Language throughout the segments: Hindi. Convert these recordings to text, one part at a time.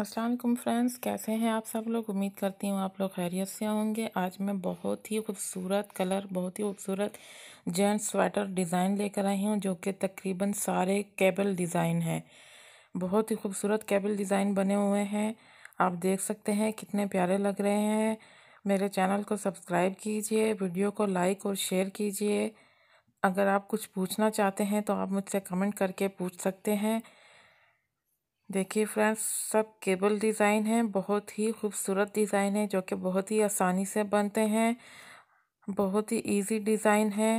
असलम फ्रेंड्स कैसे हैं आप सब लोग उम्मीद करती हूँ आप लोग खैरियत से होंगे आज मैं बहुत ही खूबसूरत कलर बहुत ही खूबसूरत जेंट्स स्वेटर डिज़ाइन लेकर आई हूँ जो कि तकरीबन सारे केबल डिज़ाइन हैं बहुत ही खूबसूरत केबल डिज़ाइन बने हुए हैं आप देख सकते हैं कितने प्यारे लग रहे हैं मेरे चैनल को सब्सक्राइब कीजिए वीडियो को लाइक और शेयर कीजिए अगर आप कुछ पूछना चाहते हैं तो आप मुझसे कमेंट करके पूछ सकते हैं देखिए फ्रेंड्स सब केबल डिज़ाइन है बहुत ही खूबसूरत डिज़ाइन है जो कि बहुत ही आसानी से बनते हैं बहुत ही इजी डिज़ाइन है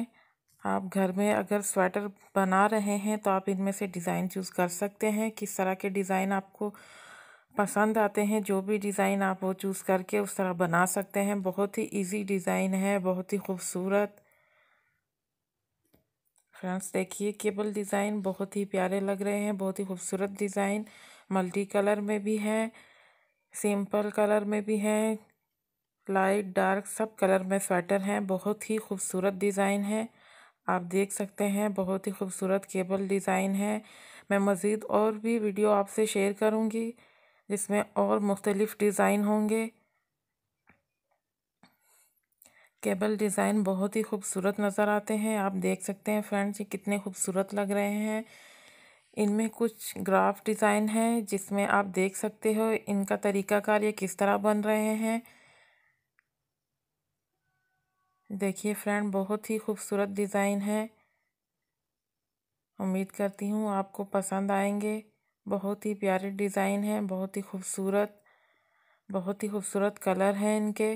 आप घर में अगर स्वेटर बना रहे हैं तो आप इनमें से डिज़ाइन चूज़ कर सकते हैं किस तरह के डिज़ाइन आपको पसंद आते हैं जो भी डिज़ाइन आप वो चूज़ करके उस तरह बना सकते हैं बहुत ही इजी डिज़ाइन है बहुत ही खूबसूरत फ्रेंड्स देखिए केबल डिज़ाइन बहुत ही प्यारे लग रहे हैं बहुत ही खूबसूरत डिज़ाइन मल्टी कलर में भी है सिंपल कलर में भी है लाइट डार्क सब कलर में स्वेटर हैं बहुत ही खूबसूरत डिज़ाइन है आप देख सकते हैं बहुत ही खूबसूरत केबल डिज़ाइन है मैं मज़ीद और भी वीडियो आपसे शेयर करूँगी जिसमें और मुख्तलिफ़ डिज़ाइन होंगे केबल डिज़ाइन बहुत ही खूबसूरत नज़र आते हैं आप देख सकते हैं फ्रेंड्स ये कितने खूबसूरत लग रहे हैं इनमें कुछ ग्राफ डिज़ाइन है जिसमें आप देख सकते हो इनका तरीकाकार ये किस तरह बन रहे हैं देखिए फ्रेंड बहुत ही खूबसूरत डिज़ाइन है उम्मीद करती हूँ आपको पसंद आएंगे बहुत ही प्यारे डिज़ाइन है बहुत ही खूबसूरत बहुत ही खूबसूरत कलर हैं इनके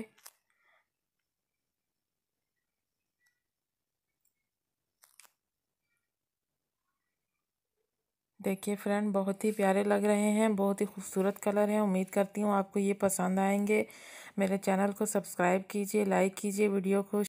देखिए फ्रेंड बहुत ही प्यारे लग रहे हैं बहुत ही खूबसूरत कलर हैं उम्मीद करती हूँ आपको ये पसंद आएंगे मेरे चैनल को सब्सक्राइब कीजिए लाइक कीजिए वीडियो को